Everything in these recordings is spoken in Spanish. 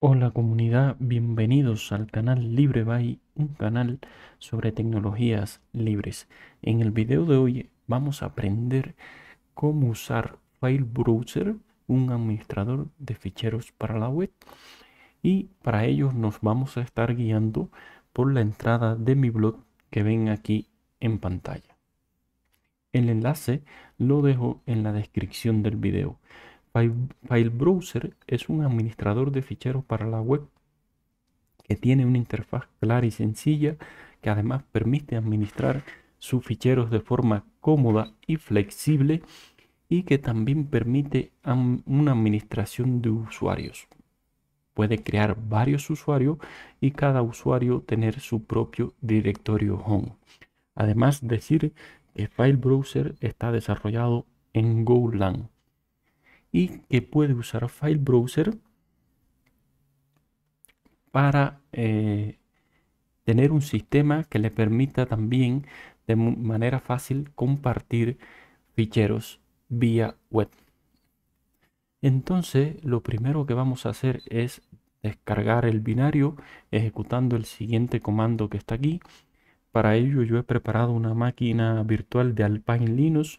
Hola comunidad, bienvenidos al canal LibreBuy, un canal sobre tecnologías libres. En el video de hoy vamos a aprender cómo usar File Browser, un administrador de ficheros para la web. Y para ello nos vamos a estar guiando por la entrada de mi blog que ven aquí en pantalla. El enlace lo dejo en la descripción del video. File Browser es un administrador de ficheros para la web que tiene una interfaz clara y sencilla que además permite administrar sus ficheros de forma cómoda y flexible y que también permite una administración de usuarios. Puede crear varios usuarios y cada usuario tener su propio directorio home. Además decir que File Browser está desarrollado en GoLang y que puede usar File Browser para eh, tener un sistema que le permita también de manera fácil compartir ficheros vía web. Entonces, lo primero que vamos a hacer es descargar el binario ejecutando el siguiente comando que está aquí. Para ello yo he preparado una máquina virtual de Alpine Linux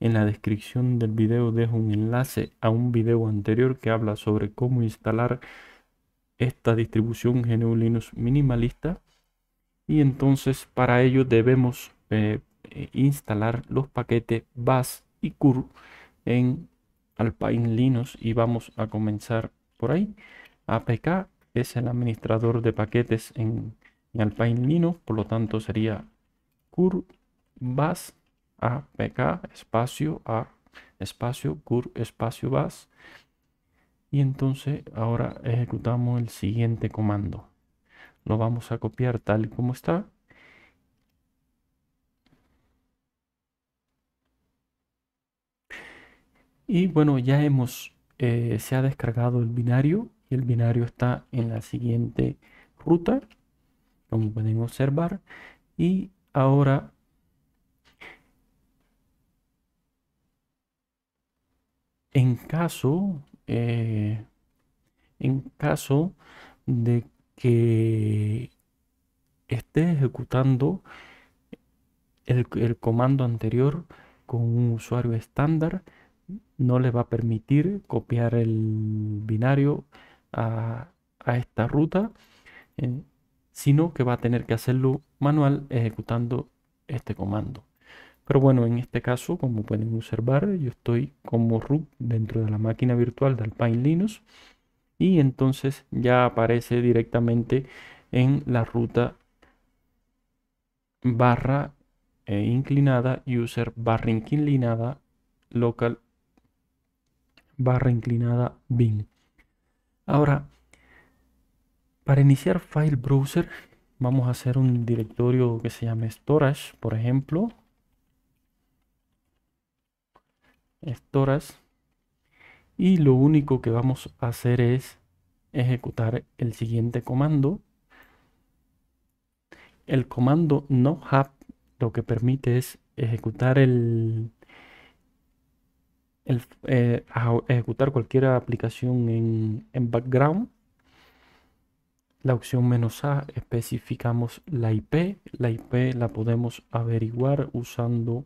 en la descripción del video dejo un enlace a un video anterior que habla sobre cómo instalar esta distribución GNU Linux minimalista. Y entonces para ello debemos eh, eh, instalar los paquetes BAS y cur en Alpine Linux y vamos a comenzar por ahí. APK es el administrador de paquetes en, Alpine Linux, por lo tanto sería cur BAS a PK espacio A espacio cur espacio bas y entonces ahora ejecutamos el siguiente comando lo vamos a copiar tal y como está y bueno ya hemos eh, se ha descargado el binario y el binario está en la siguiente ruta como pueden observar y ahora en caso, eh, en caso de que esté ejecutando el, comando anterior con un usuario estándar, no le va a permitir copiar el binario a, esta ruta, eh, sino que va a tener que hacerlo manual ejecutando este comando. Pero bueno, en este caso, como pueden observar, yo estoy como root dentro de la máquina virtual de Alpine Linux y entonces ya aparece directamente en la ruta barra eh, inclinada user barra inclinada local barra inclinada bin. Ahora, para iniciar File Browser, vamos a hacer un directorio que se llame Storage, por ejemplo, Y lo único que vamos a hacer es ejecutar el siguiente comando. El comando no hub lo que permite es ejecutar el, eh, ejecutar cualquier aplicación en, en background. La opción menos A especificamos la IP. La IP la podemos averiguar usando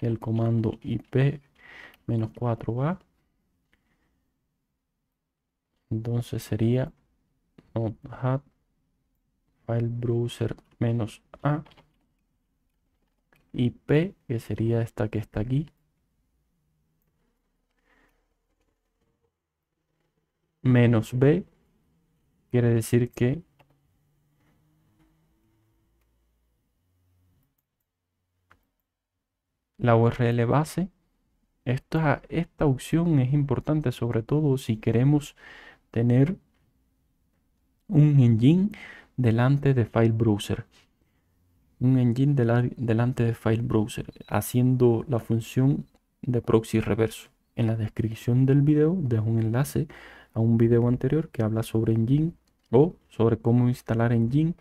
el comando IP menos 4A. Entonces sería notepad file browser menos A. Y P, que sería esta que está aquí. Menos B, quiere decir que la URL base esta, esta opción es importante sobre todo si queremos tener un engine delante de File Browser. Un engine delante de File Browser haciendo la función de proxy reverso. En la descripción del video dejo un enlace a un video anterior que habla sobre engine o sobre cómo instalar engine,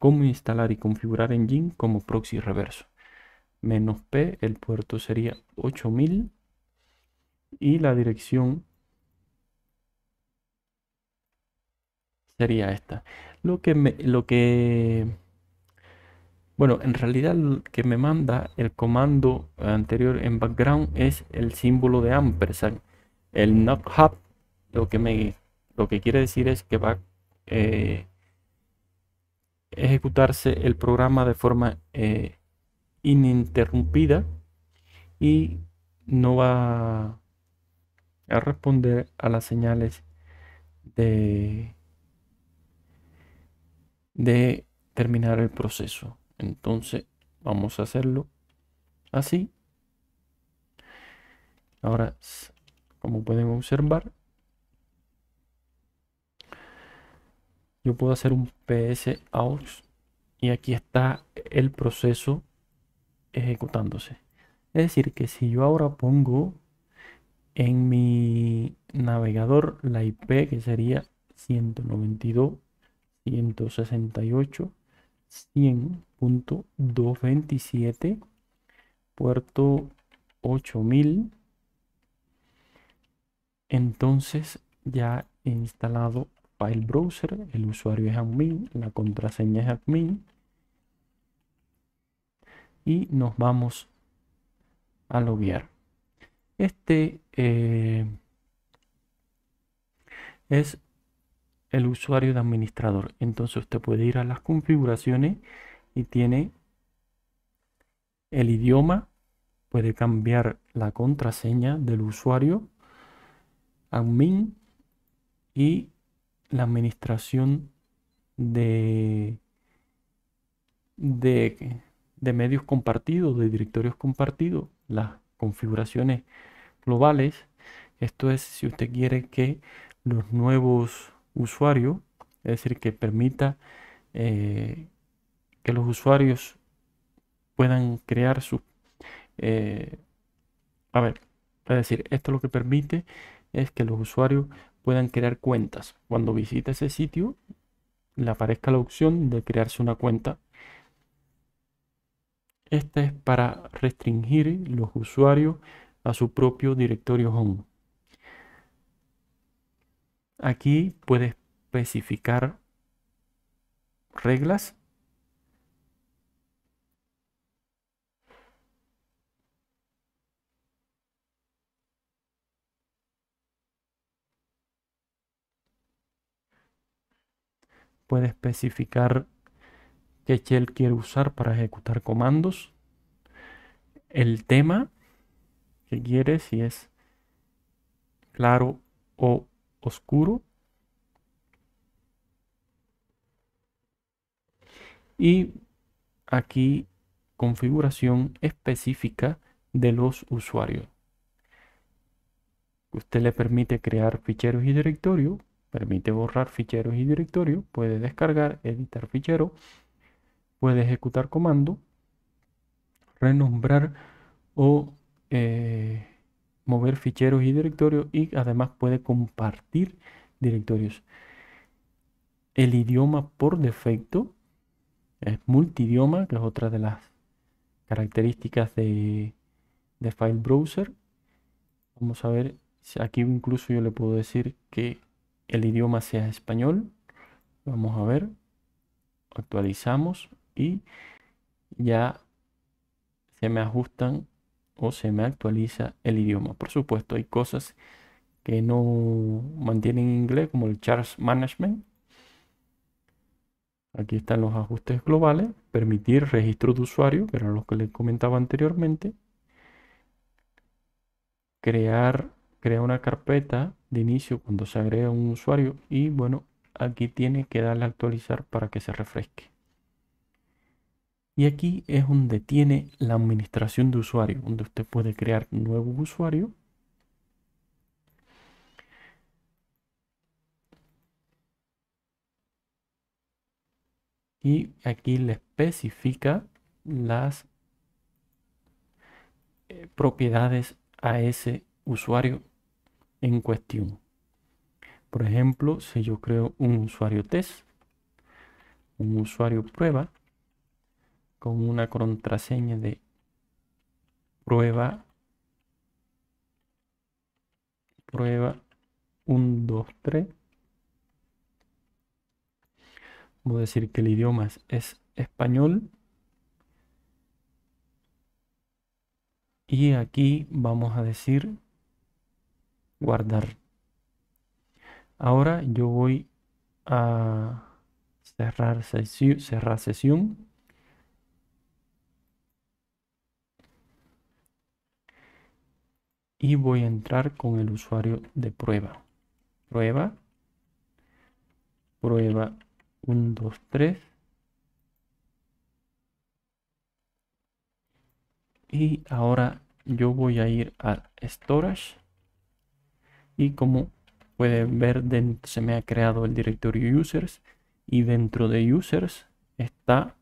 cómo instalar y configurar engine como proxy reverso menos P, el puerto sería 8000 y la dirección sería esta. Lo que me, lo que bueno, en realidad lo que me manda el comando anterior en background es el símbolo de ampersand. El no lo que me lo que quiere decir es que va a eh, ejecutarse el programa de forma eh, ininterrumpida y no va a responder a las señales de, de terminar el proceso. Entonces vamos a hacerlo así. Ahora, como pueden observar, yo puedo hacer un ps aux y aquí está el proceso ejecutándose. Es decir, que si yo ahora pongo en mi navegador la IP que sería 192, 168, 100.227, puerto 8000, entonces ya he instalado File Browser, el usuario es admin, la contraseña es admin, y nos vamos a loguear. Este eh, es el usuario de administrador. Entonces usted puede ir a las configuraciones y tiene el idioma, puede cambiar la contraseña del usuario, admin y la administración de, de de medios compartidos, de directorios compartidos, las configuraciones globales. Esto es si usted quiere que los nuevos usuarios, es decir, que permita eh, que los usuarios puedan crear su... Eh, a ver, es decir, esto lo que permite es que los usuarios puedan crear cuentas. Cuando visite ese sitio, le aparezca la opción de crearse una cuenta esta es para restringir los usuarios a su propio directorio home. Aquí puede especificar reglas. Puede especificar que Shell quiere usar para ejecutar comandos, el tema que quiere, si es claro o oscuro, y aquí configuración específica de los usuarios. Usted le permite crear ficheros y directorio, permite borrar ficheros y directorio, puede descargar, editar fichero, puede ejecutar comando, renombrar o eh, mover ficheros y directorios y además puede compartir directorios. El idioma por defecto es multidioma, que es otra de las características de, de File Browser. Vamos a ver, aquí incluso yo le puedo decir que el idioma sea español. Vamos a ver, actualizamos, y ya se me ajustan o se me actualiza el idioma. Por supuesto, hay cosas que no mantienen inglés, como el Charge Management. Aquí están los ajustes globales, permitir registro de usuario, que eran lo que les comentaba anteriormente. Crear, una carpeta de inicio cuando se agrega un usuario y bueno, aquí tiene que darle a actualizar para que se refresque. Y aquí es donde tiene la administración de usuario, donde usted puede crear nuevo usuario. Y aquí le especifica las eh, propiedades a ese usuario en cuestión. Por ejemplo, si yo creo un usuario test, un usuario prueba, con una contraseña de prueba prueba 1 2 3 Voy a decir que el idioma es español y aquí vamos a decir guardar ahora yo voy a cerrar, cerrar sesión y voy a entrar con el usuario de prueba. Prueba, prueba 1, 2, 3. Y ahora yo voy a ir a Storage y como pueden ver se me ha creado el directorio users y dentro de users está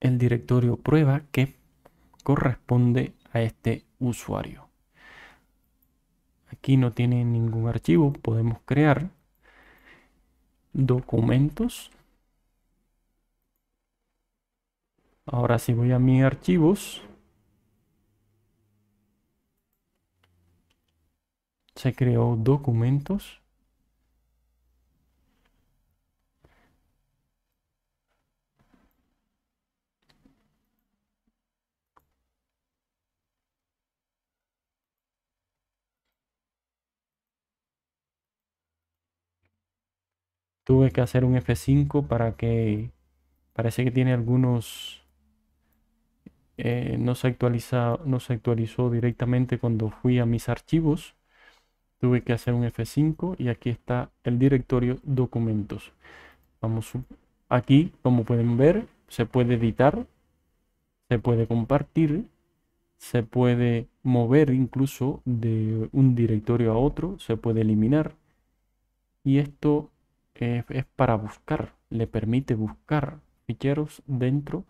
el directorio prueba que corresponde a este usuario. Aquí no tiene ningún archivo, podemos crear documentos. Ahora si voy a mis archivos, se creó documentos tuve que hacer un F5 para que parece que tiene algunos eh, no se no se actualizó directamente cuando fui a mis archivos tuve que hacer un F5 y aquí está el directorio documentos vamos aquí como pueden ver se puede editar se puede compartir se puede mover incluso de un directorio a otro se puede eliminar y esto es, para buscar, le permite buscar ficheros dentro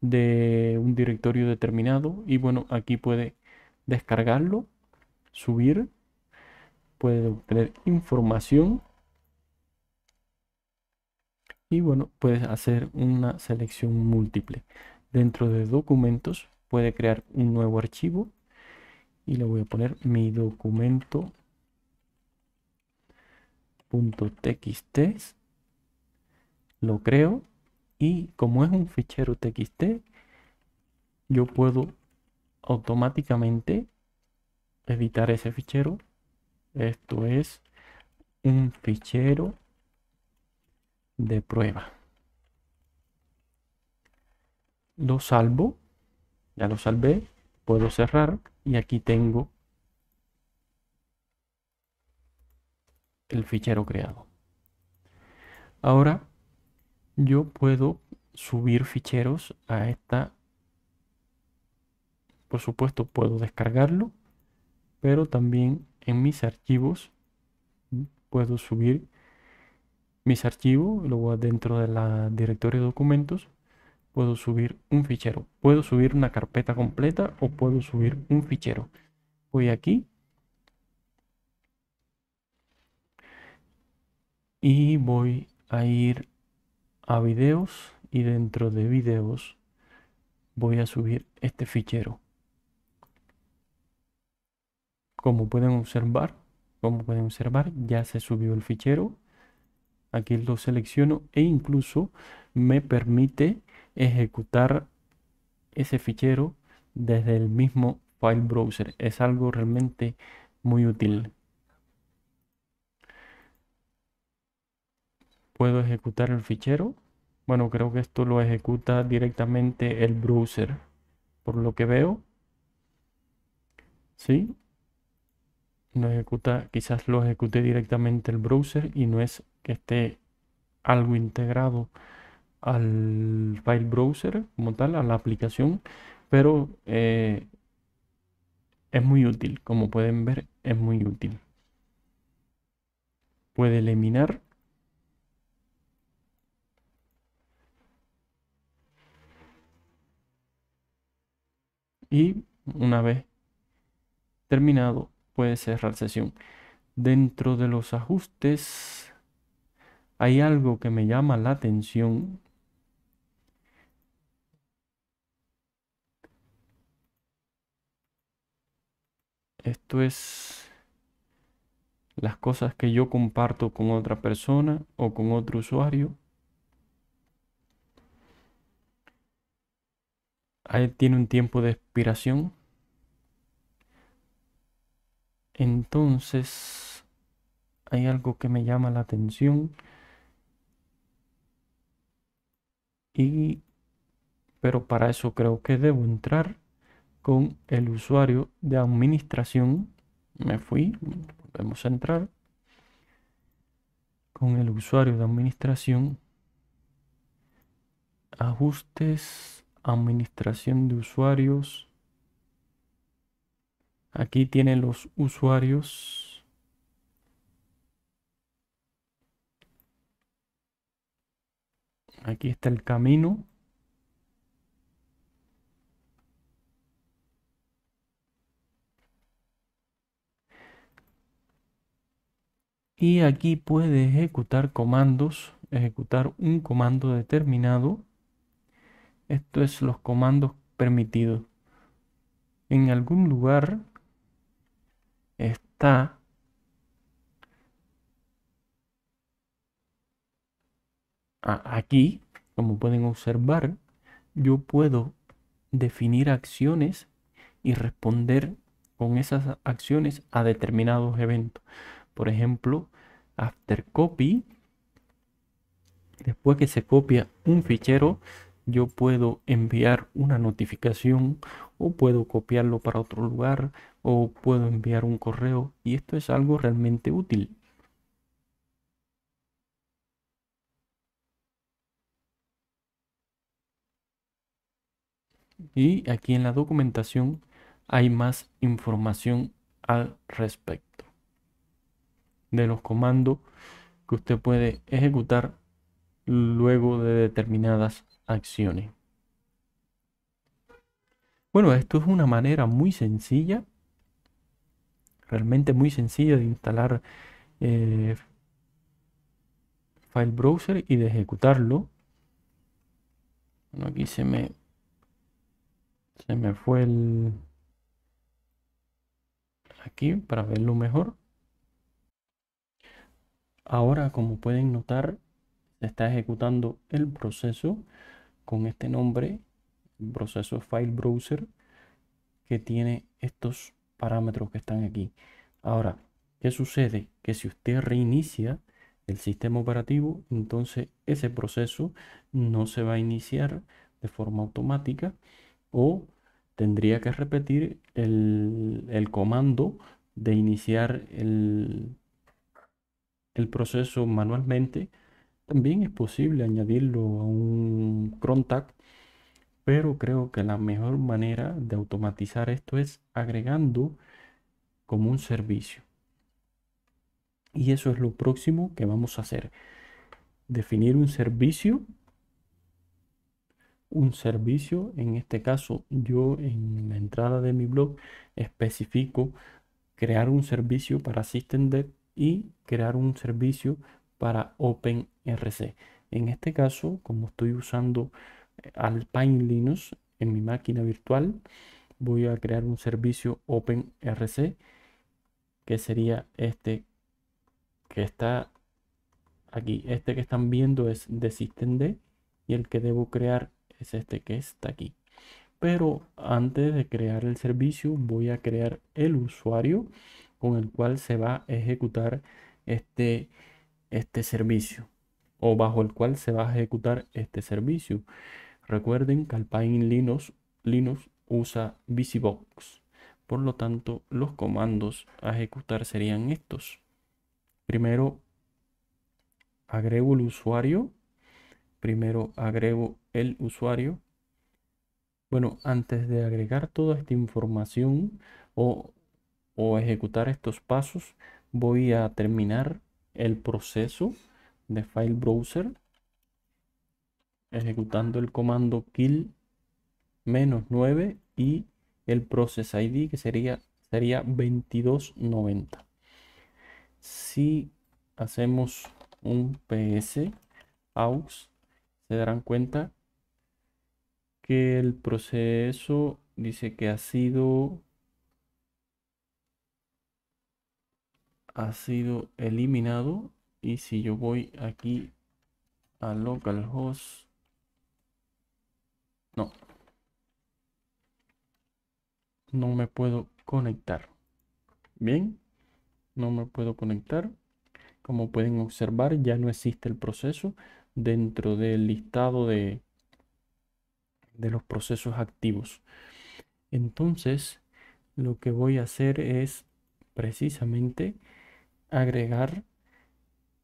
de un directorio determinado y bueno, aquí puede descargarlo, subir, puede obtener información y bueno, puede hacer una selección múltiple. Dentro de documentos puede crear un nuevo archivo y le voy a poner mi documento .txt, lo creo y como es un fichero txt, yo puedo automáticamente editar ese fichero. Esto es un fichero de prueba. Lo salvo, ya lo salvé, puedo cerrar y aquí tengo el fichero creado. Ahora yo puedo subir ficheros a esta. Por supuesto puedo descargarlo, pero también en mis archivos puedo subir mis archivos, luego dentro de la directorio de documentos puedo subir un fichero. Puedo subir una carpeta completa o puedo subir un fichero. Voy aquí y voy a ir a videos y dentro de videos voy a subir este fichero como pueden observar como pueden observar ya se subió el fichero aquí lo selecciono e incluso me permite ejecutar ese fichero desde el mismo file browser es algo realmente muy útil puedo ejecutar el fichero. Bueno, creo que esto lo ejecuta directamente el browser, por lo que veo. ¿Sí? No ejecuta, quizás lo ejecute directamente el browser y no es que esté algo integrado al file browser como tal, a la aplicación, pero eh, es muy útil, como pueden ver, es muy útil. Puede eliminar y una vez terminado puede cerrar sesión. Dentro de los ajustes hay algo que me llama la atención. Esto es las cosas que yo comparto con otra persona o con otro usuario Ahí tiene un tiempo de expiración. Entonces, hay algo que me llama la atención. Y, pero para eso creo que debo entrar con el usuario de administración. Me fui, podemos a entrar. Con el usuario de administración. Ajustes administración de usuarios. Aquí tiene los usuarios. Aquí está el camino. Y aquí puede ejecutar comandos, ejecutar un comando determinado esto es los comandos permitidos. En algún lugar está aquí, como pueden observar, yo puedo definir acciones y responder con esas acciones a determinados eventos. Por ejemplo, after copy, después que se copia un fichero, yo puedo enviar una notificación o puedo copiarlo para otro lugar o puedo enviar un correo y esto es algo realmente útil. Y aquí en la documentación hay más información al respecto de los comandos que usted puede ejecutar luego de determinadas acciones. Bueno, esto es una manera muy sencilla, realmente muy sencilla de instalar eh, File Browser y de ejecutarlo. aquí se me, se me fue el... Aquí para verlo mejor. Ahora, como pueden notar, se está ejecutando el proceso con este nombre, proceso file browser, que tiene estos parámetros que están aquí. Ahora, ¿qué sucede? Que si usted reinicia el sistema operativo, entonces ese proceso no se va a iniciar de forma automática o tendría que repetir el, comando de iniciar el proceso manualmente también es posible añadirlo a un cron pero creo que la mejor manera de automatizar esto es agregando como un servicio. Y eso es lo próximo que vamos a hacer. Definir un servicio. Un servicio, en este caso yo en la entrada de mi blog especifico crear un servicio para dev y crear un servicio para OpenRC. En este caso, como estoy usando eh, Alpine Linux en mi máquina virtual, voy a crear un servicio OpenRC que sería este que está aquí. Este que están viendo es de systemd y el que debo crear es este que está aquí. Pero antes de crear el servicio voy a crear el usuario con el cual se va a ejecutar este este servicio o bajo el cual se va a ejecutar este servicio. Recuerden que Alpine Linux, Linux usa VisiBox. Por lo tanto, los comandos a ejecutar serían estos. Primero, agrego el usuario. Primero agrego el usuario. Bueno, antes de agregar toda esta información o, o ejecutar estos pasos, voy a terminar el proceso de file browser ejecutando el comando kill menos 9 y el process id que sería sería 2290 si hacemos un ps aux se darán cuenta que el proceso dice que ha sido ha sido eliminado y si yo voy aquí a localhost no no me puedo conectar bien no me puedo conectar como pueden observar ya no existe el proceso dentro del listado de de los procesos activos entonces lo que voy a hacer es precisamente agregar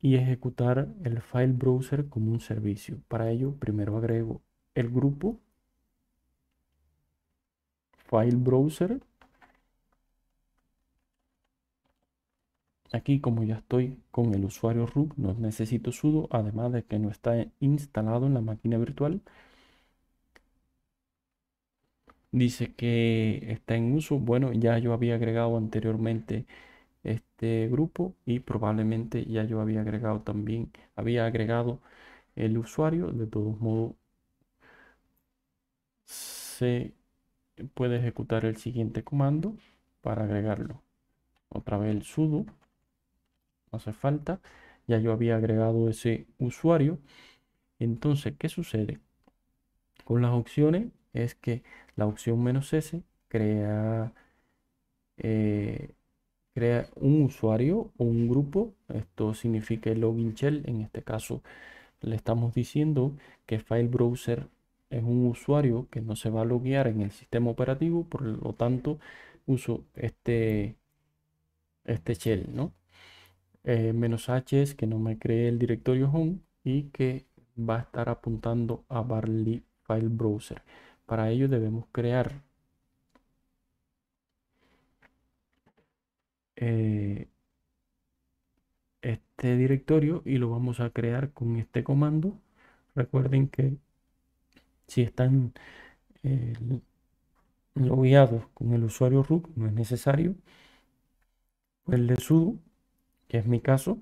y ejecutar el file browser como un servicio. Para ello, primero agrego el grupo file browser. Aquí como ya estoy con el usuario root, no necesito sudo, además de que no está instalado en la máquina virtual. Dice que está en uso. Bueno, ya yo había agregado anteriormente este grupo y probablemente ya yo había agregado también, había agregado el usuario. De todos modos, se puede ejecutar el siguiente comando para agregarlo. Otra vez el sudo, no hace falta. Ya yo había agregado ese usuario. Entonces, ¿qué sucede? Con las opciones es que la opción menos S crea eh, crea un usuario o un grupo. Esto significa el login shell. En este caso le estamos diciendo que file browser es un usuario que no se va a loguear en el sistema operativo. Por lo tanto, uso este, este shell, ¿no? Eh, menos H es que no me cree el directorio home y que va a estar apuntando a Barley File Browser. Para ello debemos crear Eh, este directorio y lo vamos a crear con este comando. Recuerden que si están eh, logueados con el usuario root, no es necesario, pues le sudo, que es mi caso.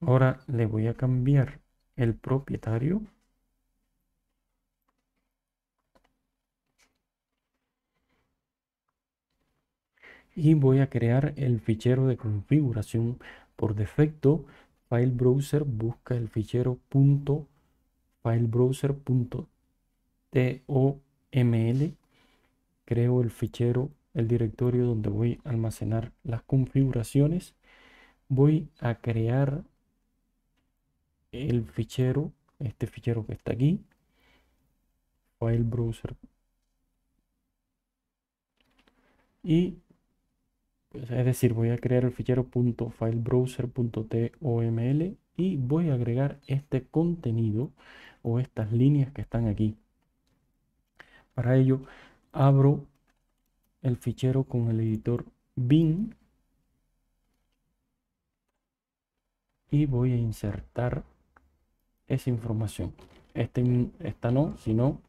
Ahora le voy a cambiar el propietario y voy a crear el fichero de configuración por defecto file browser busca el fichero punto filebrowser.toml creo el fichero el directorio donde voy a almacenar las configuraciones voy a crear el fichero este fichero que está aquí file browser y pues, es decir, voy a crear el fichero .filebrowser.toml y voy a agregar este contenido o estas líneas que están aquí. Para ello, abro el fichero con el editor bin y voy a insertar esa información. Este esta no, sino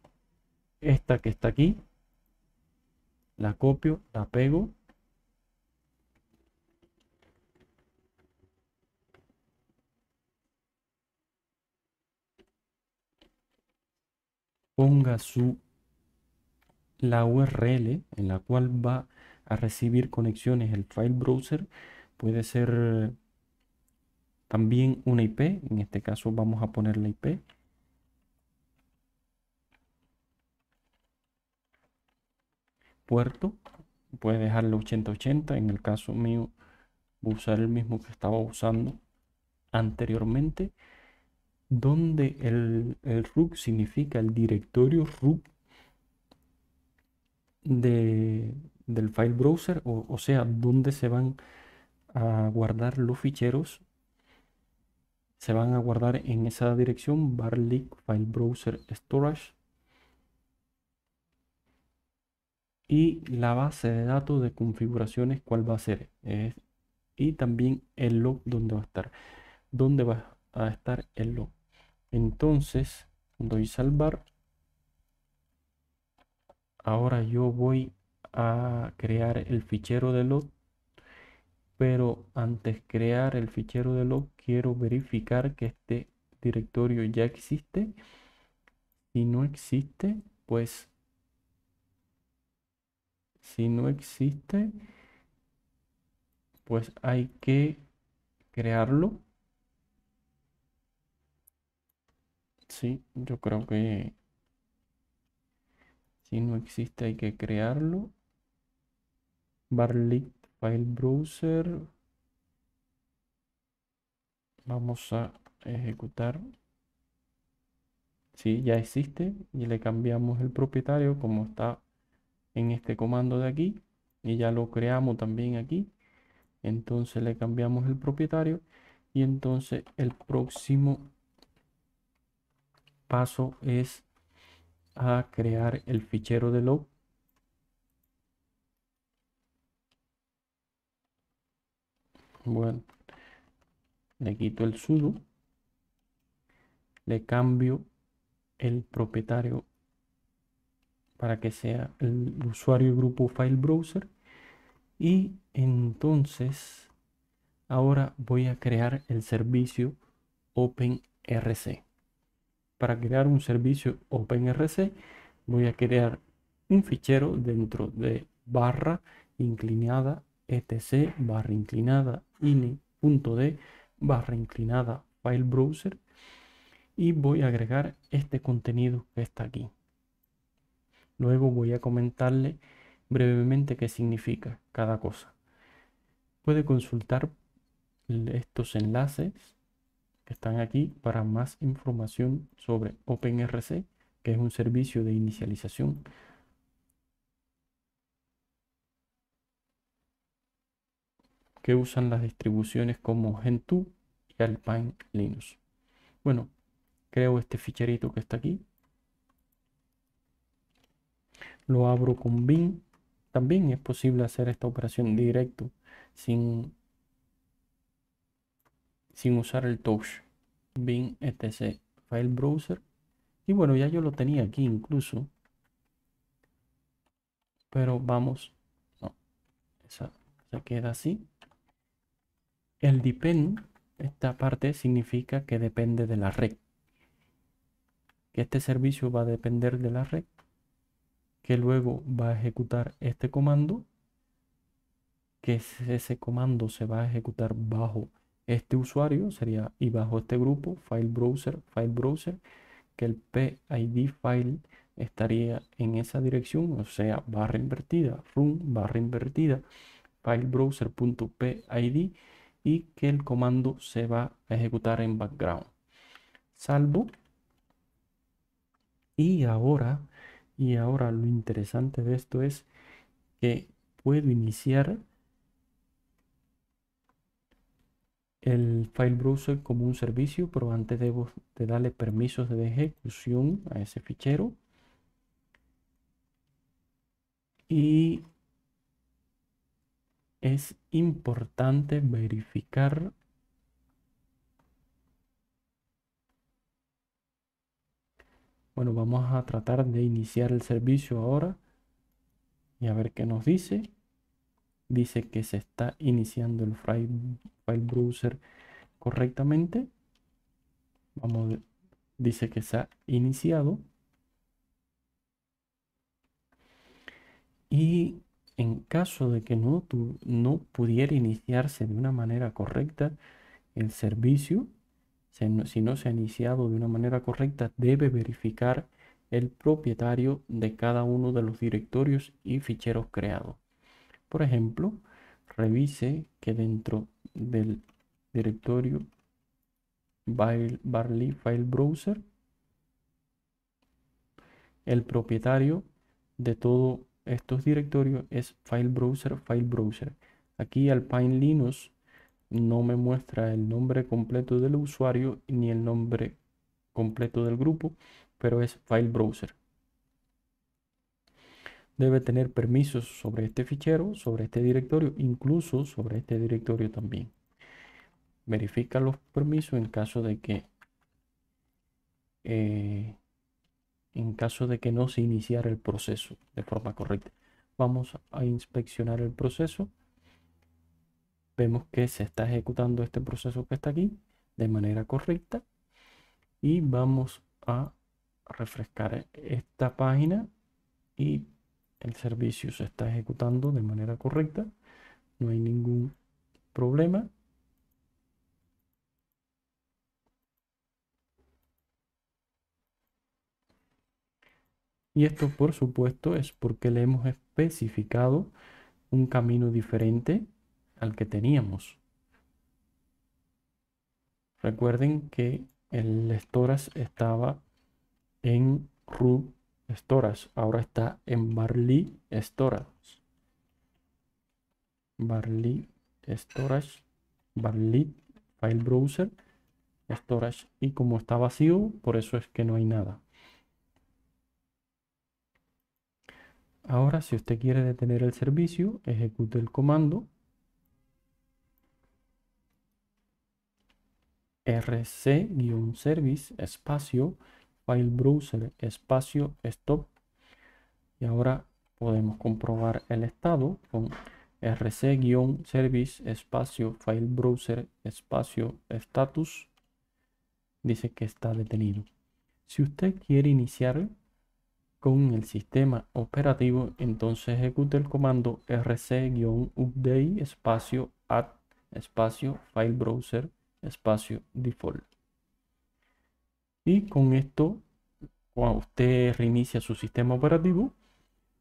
esta que está aquí. La copio, la pego ponga su la URL en la cual va a recibir conexiones el file browser puede ser también una IP en este caso vamos a poner la IP puerto puede dejarle 8080 en el caso mío voy a usar el mismo que estaba usando anteriormente donde el, el significa el directorio root de, del file browser, o, sea, donde se van a guardar los ficheros. Se van a guardar en esa dirección barlick file browser storage. Y la base de datos de configuraciones, cuál va a ser. y también el log donde va a estar. Donde va a estar el log. Entonces, doy salvar. Ahora yo voy a crear el fichero de log, pero antes crear el fichero de log quiero verificar que este directorio ya existe. Si no existe, pues si no existe, pues hay que crearlo Sí, yo creo que si no existe hay que crearlo. Barlit File Browser. Vamos a ejecutar. Sí, ya existe y le cambiamos el propietario como está en este comando de aquí y ya lo creamos también aquí. Entonces le cambiamos el propietario y entonces el próximo paso es a crear el fichero de log bueno le quito el sudo le cambio el propietario para que sea el usuario grupo file browser y entonces ahora voy a crear el servicio openrc para crear un servicio OpenRC voy a crear un fichero dentro de barra inclinada etc barra inclinada de barra inclinada file browser y voy a agregar este contenido que está aquí. Luego voy a comentarle brevemente qué significa cada cosa. Puede consultar estos enlaces están aquí para más información sobre OpenRC, que es un servicio de inicialización. que usan las distribuciones como Gentoo y Alpine Linux. Bueno, creo este ficherito que está aquí. Lo abro con BIM. También es posible hacer esta operación directo sin sin usar el touch bin etc file browser y bueno ya yo lo tenía aquí incluso pero vamos se queda así el depend esta parte significa que depende de la red que este servicio va a depender de la red que luego va a ejecutar este comando que ese comando se va a ejecutar bajo este usuario sería y bajo este grupo file browser file browser que el PID file estaría en esa dirección o sea barra invertida run barra invertida file browser.pid y que el comando se va a ejecutar en background salvo y ahora y ahora lo interesante de esto es que puedo iniciar el file browser como un servicio, pero antes debo de darle permisos de ejecución a ese fichero. Y es importante verificar Bueno, vamos a tratar de iniciar el servicio ahora y a ver qué nos dice dice que se está iniciando el file, browser correctamente. Vamos, dice que se ha iniciado. Y en caso de que no, no pudiera iniciarse de una manera correcta el servicio, si no se ha iniciado de una manera correcta, debe verificar el propietario de cada uno de los directorios y ficheros creados. Por ejemplo, revise que dentro del directorio Barley File Browser, el propietario de todos estos directorios es File Browser, File Browser. Aquí Alpine Linux no me muestra el nombre completo del usuario ni el nombre completo del grupo, pero es File Browser debe tener permisos sobre este fichero, sobre este directorio, incluso sobre este directorio también. Verifica los permisos en caso de que eh, en caso de que no se iniciara el proceso de forma correcta. Vamos a inspeccionar el proceso. Vemos que se está ejecutando este proceso que está aquí de manera correcta. Y vamos a refrescar esta página y el servicio se está ejecutando de manera correcta, no hay ningún problema. Y esto, por supuesto, es porque le hemos especificado un camino diferente al que teníamos. Recuerden que el Storas estaba en root storage. Ahora está en Barley storage. Barley storage. Barley file browser storage. Y como está vacío, por eso es que no hay nada. Ahora, si usted quiere detener el servicio, ejecute el comando rc-service espacio File Browser, espacio, stop. Y ahora podemos comprobar el estado con rc-service, espacio, File Browser, espacio, status. Dice que está detenido. Si usted quiere iniciar con el sistema operativo, entonces ejecute el comando rc-update espacio add espacio file browser espacio default. Y con esto cuando usted reinicia su sistema operativo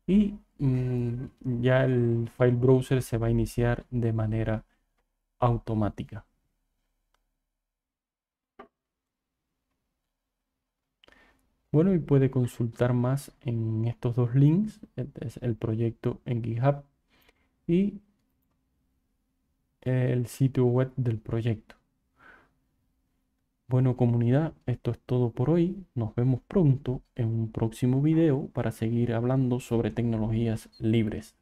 y mm, ya el file browser se va a iniciar de manera automática. Bueno, y puede consultar más en estos dos links, este es el proyecto en GitHub y el sitio web del proyecto. Bueno comunidad, esto es todo por hoy. Nos vemos pronto en un próximo video para seguir hablando sobre tecnologías libres.